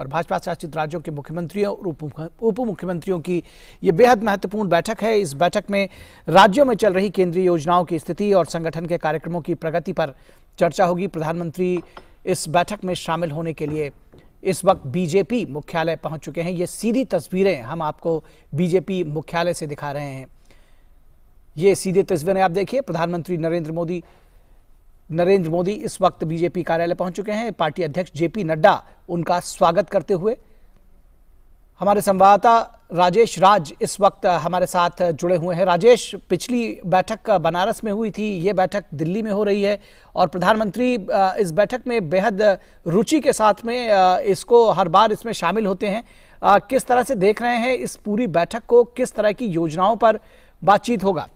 और भाजपा शासित राज्यों के मुख्यमंत्रियों और उप मुख्यमंत्रियों की ये बेहद महत्वपूर्ण बैठक है इस बैठक में राज्यों में चल रही केंद्रीय योजनाओं की स्थिति और संगठन के कार्यक्रमों की प्रगति पर चर्चा होगी प्रधानमंत्री इस बैठक में शामिल होने के लिए इस वक्त बीजेपी मुख्यालय पहुंच चुके हैं ये सीधी तस्वीरें हम आपको बीजेपी मुख्यालय से दिखा रहे हैं ये सीधे तस्वीरें आप देखिए प्रधानमंत्री नरेंद्र मोदी नरेंद्र मोदी इस वक्त बीजेपी कार्यालय पहुंच चुके हैं पार्टी अध्यक्ष जेपी नड्डा उनका स्वागत करते हुए हमारे संवाददाता राजेश राज इस वक्त हमारे साथ जुड़े हुए हैं राजेश पिछली बैठक बनारस में हुई थी ये बैठक दिल्ली में हो रही है और प्रधानमंत्री इस बैठक में बेहद रुचि के साथ में इसको हर बार इसमें शामिल होते हैं किस तरह से देख रहे हैं इस पूरी बैठक को किस तरह की योजनाओं पर बातचीत होगा